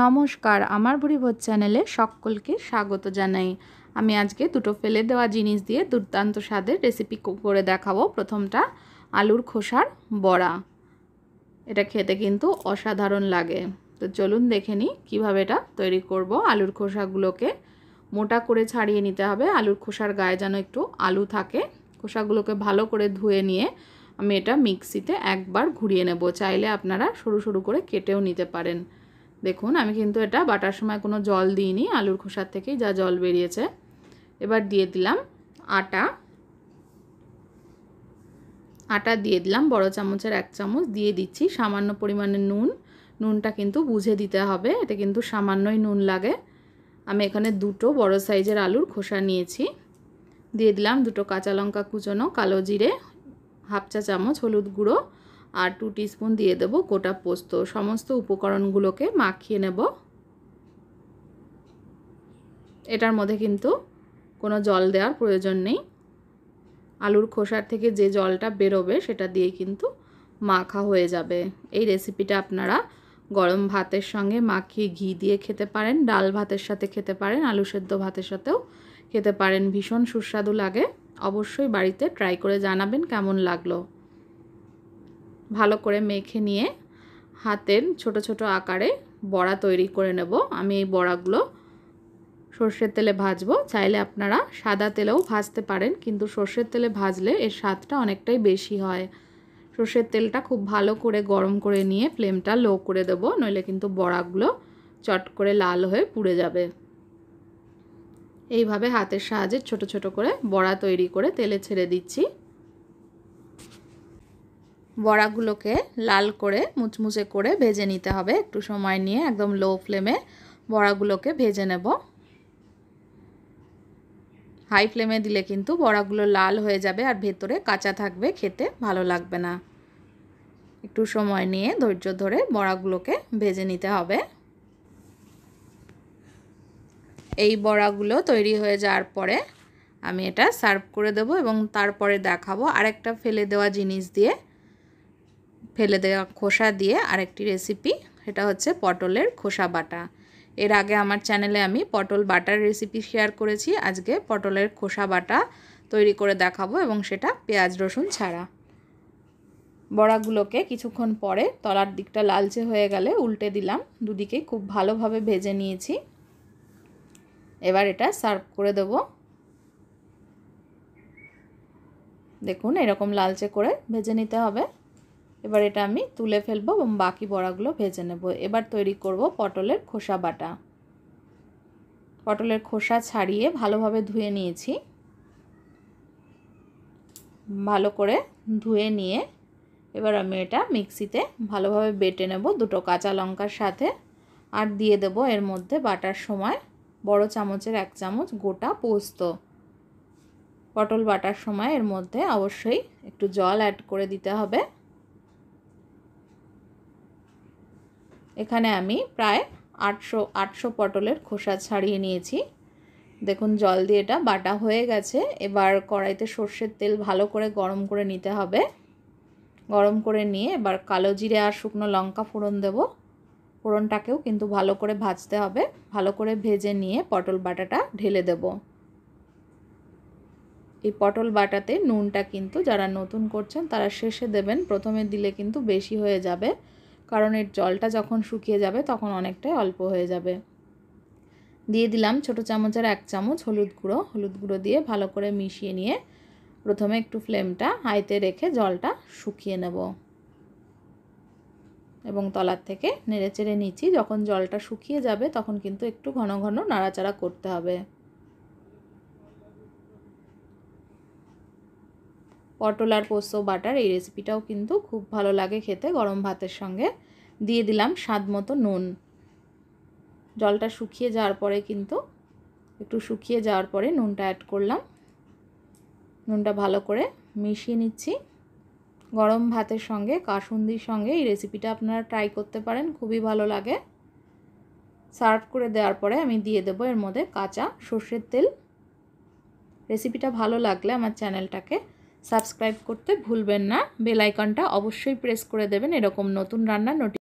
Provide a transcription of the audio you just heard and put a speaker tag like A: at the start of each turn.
A: নমস্কার আমার ভুরিভোজ চ্যানেলে সকলকে স্বাগত জানাই আমি আজকে দুটো ফেলে দেওয়া জিনিস দিয়ে দুর্দান্ত স্বাদের রেসিপি করে দেখাবো প্রথমটা আলুর খোসার বড়া এটা খেতে কিন্তু অসাধারণ লাগে তো চলুন দেখে নিই কীভাবে এটা তৈরি করব আলুর খোসাগুলোকে মোটা করে ছাড়িয়ে নিতে হবে আলুর খোসার গায়ে যেন একটু আলু থাকে খোসাগুলোকে ভালো করে ধুয়ে নিয়ে আমি এটা মিক্সিতে একবার ঘুরিয়ে নেব চাইলে আপনারা সরু সরু করে কেটেও নিতে পারেন দেখুন আমি কিন্তু এটা বাটার সময় কোনো জল দিইনি আলুর খোসার থেকেই যা জল বেরিয়েছে এবার দিয়ে দিলাম আটা আটা দিয়ে দিলাম বড় চামচের এক চামচ দিয়ে দিচ্ছি সামান্য পরিমাণে নুন নুনটা কিন্তু বুঝে দিতে হবে এতে কিন্তু সামান্যই নুন লাগে আমি এখানে দুটো বড় সাইজের আলুর খোসা নিয়েছি দিয়ে দিলাম দুটো কাঁচা লঙ্কা কুচনো কালো জিরে হাফ চা চামচ হলুদ গুঁড়ো আর টু টিস্পুন দিয়ে দেব গোটা পোস্ত সমস্ত উপকরণগুলোকে মাখিয়ে নেব এটার মধ্যে কিন্তু কোনো জল দেওয়ার প্রয়োজন নেই আলুর খোসার থেকে যে জলটা বেরোবে সেটা দিয়ে কিন্তু মাখা হয়ে যাবে এই রেসিপিটা আপনারা গরম ভাতের সঙ্গে মাখিয়ে ঘি দিয়ে খেতে পারেন ডাল ভাতের সাথে খেতে পারেন আলু সেদ্ধ ভাতের সাথেও খেতে পারেন ভীষণ সুস্বাদু লাগে অবশ্যই বাড়িতে ট্রাই করে জানাবেন কেমন লাগলো ভালো করে মেখে নিয়ে হাতের ছোট ছোট আকারে বড়া তৈরি করে নেব আমি এই বড়াগুলো সর্ষের তেলে ভাজবো চাইলে আপনারা সাদা তেলেও ভাজতে পারেন কিন্তু সর্ষের তেলে ভাজলে এর স্বাদটা অনেকটাই বেশি হয় সর্ষের তেলটা খুব ভালো করে গরম করে নিয়ে ফ্লেমটা লো করে দেবো নইলে কিন্তু বড়াগুলো চট করে লাল হয়ে পুড়ে যাবে এইভাবে হাতের সাহায্যে ছোট ছোট করে বড়া তৈরি করে তেলে ছেড়ে দিচ্ছি বড়াগুলোকে লাল করে মুচমুচে করে ভেজে নিতে হবে একটু সময় নিয়ে একদম লো ফ্লেমে বড়াগুলোকে ভেজে নেব হাই ফ্লেমে দিলে কিন্তু বড়াগুলো লাল হয়ে যাবে আর ভেতরে কাঁচা থাকবে খেতে ভালো লাগবে না একটু সময় নিয়ে ধৈর্য ধরে বড়াগুলোকে ভেজে নিতে হবে এই বড়াগুলো তৈরি হয়ে যাওয়ার পরে আমি এটা সার্ভ করে দেব এবং তারপরে দেখাবো আরেকটা ফেলে দেওয়া জিনিস দিয়ে ফেলে দেওয়া খোসা দিয়ে আরেকটি রেসিপি সেটা হচ্ছে পটলের খোসা বাটা এর আগে আমার চ্যানেলে আমি পটল বাটার রেসিপি শেয়ার করেছি আজকে পটলের খোসা বাটা তৈরি করে দেখাবো এবং সেটা পেঁয়াজ রসুন ছাড়া বড়াগুলোকে কিছুক্ষণ পরে তলার দিকটা লালচে হয়ে গেলে উল্টে দিলাম দুদিকে খুব ভালোভাবে ভেজে নিয়েছি এবার এটা সার্ভ করে দেব দেখুন এরকম লালচে করে ভেজে নিতে হবে এবার এটা আমি তুলে ফেলবো এবং বাকি বড়াগুলো ভেজে নেব এবার তৈরি করব পটলের খোসা বাটা পটলের খোসা ছাড়িয়ে ভালোভাবে ধুয়ে নিয়েছি ভালো করে ধুয়ে নিয়ে এবার আমি এটা মিক্সিতে ভালোভাবে বেটে নেব দুটো কাঁচা লঙ্কার সাথে আর দিয়ে দেব এর মধ্যে বাটার সময় বড় চামচের এক চামচ গোটা পোস্ত পটল বাটার সময় এর মধ্যে অবশ্যই একটু জল অ্যাড করে দিতে হবে এখানে আমি প্রায় আটশো আটশো পটলের খোসা ছাড়িয়ে নিয়েছি দেখুন জল দিয়ে এটা বাটা হয়ে গেছে এবার কড়াইতে সর্ষের তেল ভালো করে গরম করে নিতে হবে গরম করে নিয়ে এবার কালো জিরে আর শুকনো লঙ্কা ফোড়ন দেব ফোড়নটাকেও কিন্তু ভালো করে ভাজতে হবে ভালো করে ভেজে নিয়ে পটল বাটাটা ঢেলে দেব এই পটল বাটাতে নুনটা কিন্তু যারা নতুন করছেন তারা শেষে দেবেন প্রথমে দিলে কিন্তু বেশি হয়ে যাবে কারণ এর জলটা যখন শুকিয়ে যাবে তখন অনেকটাই অল্প হয়ে যাবে দিয়ে দিলাম ছোটো চামচের এক চামচ হলুদ গুঁড়ো হলুদ গুঁড়ো দিয়ে ভালো করে মিশিয়ে নিয়ে প্রথমে একটু ফ্লেমটা হাইতে রেখে জলটা শুকিয়ে নেব এবং তলার থেকে নেড়ে চেড়ে নিচ্ছি যখন জলটা শুকিয়ে যাবে তখন কিন্তু একটু ঘন ঘন নাড়াচাড়া করতে হবে পটল আর পোস্ত বাটার এই রেসিপিটাও কিন্তু খুব ভালো লাগে খেতে গরম ভাতের সঙ্গে দিয়ে দিলাম স্বাদ মতো নুন জলটা শুকিয়ে যাওয়ার পরে কিন্তু একটু শুকিয়ে যাওয়ার পরে নুনটা অ্যাড করলাম নুনটা ভালো করে মিশিয়ে নিচ্ছি গরম ভাতের সঙ্গে কাসুন্দির সঙ্গে এই রেসিপিটা আপনারা ট্রাই করতে পারেন খুবই ভালো লাগে সার্ভ করে দেওয়ার পরে আমি দিয়ে দেবো এর মধ্যে কাঁচা সর্ষের তেল রেসিপিটা ভালো লাগলে আমার চ্যানেলটাকে সাবস্ক্রাইব করতে ভুলবেন না বেলাইকনটা অবশ্যই প্রেস করে দেবেন এরকম নতুন রান্না নোটি